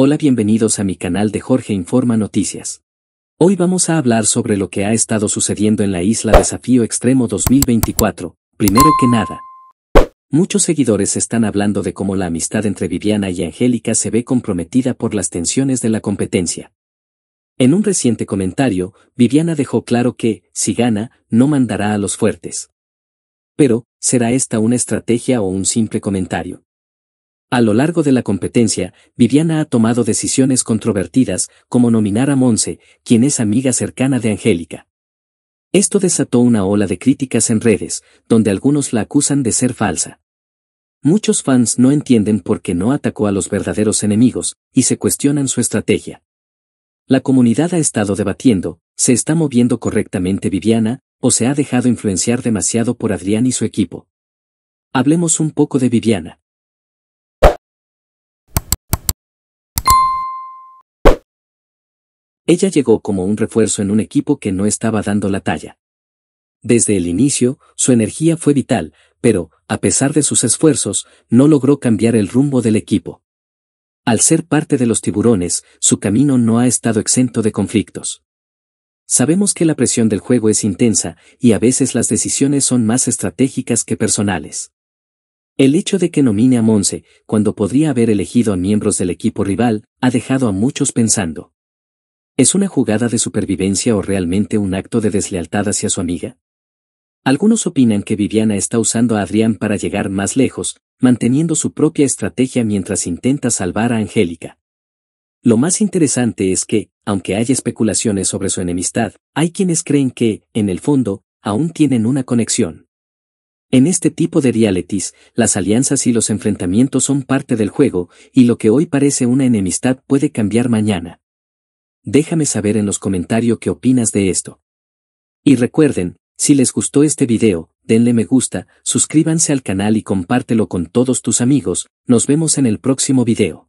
Hola bienvenidos a mi canal de Jorge Informa Noticias. Hoy vamos a hablar sobre lo que ha estado sucediendo en la isla Desafío Extremo 2024, primero que nada. Muchos seguidores están hablando de cómo la amistad entre Viviana y Angélica se ve comprometida por las tensiones de la competencia. En un reciente comentario, Viviana dejó claro que, si gana, no mandará a los fuertes. Pero, ¿será esta una estrategia o un simple comentario? A lo largo de la competencia, Viviana ha tomado decisiones controvertidas, como nominar a Monse, quien es amiga cercana de Angélica. Esto desató una ola de críticas en redes, donde algunos la acusan de ser falsa. Muchos fans no entienden por qué no atacó a los verdaderos enemigos, y se cuestionan su estrategia. La comunidad ha estado debatiendo, ¿se está moviendo correctamente Viviana, o se ha dejado influenciar demasiado por Adrián y su equipo? Hablemos un poco de Viviana. Ella llegó como un refuerzo en un equipo que no estaba dando la talla. Desde el inicio, su energía fue vital, pero, a pesar de sus esfuerzos, no logró cambiar el rumbo del equipo. Al ser parte de los tiburones, su camino no ha estado exento de conflictos. Sabemos que la presión del juego es intensa y a veces las decisiones son más estratégicas que personales. El hecho de que nomine a Monse, cuando podría haber elegido a miembros del equipo rival, ha dejado a muchos pensando. ¿Es una jugada de supervivencia o realmente un acto de deslealtad hacia su amiga? Algunos opinan que Viviana está usando a Adrián para llegar más lejos, manteniendo su propia estrategia mientras intenta salvar a Angélica. Lo más interesante es que, aunque hay especulaciones sobre su enemistad, hay quienes creen que, en el fondo, aún tienen una conexión. En este tipo de realities, las alianzas y los enfrentamientos son parte del juego, y lo que hoy parece una enemistad puede cambiar mañana. Déjame saber en los comentarios qué opinas de esto. Y recuerden, si les gustó este video, denle me gusta, suscríbanse al canal y compártelo con todos tus amigos, nos vemos en el próximo video.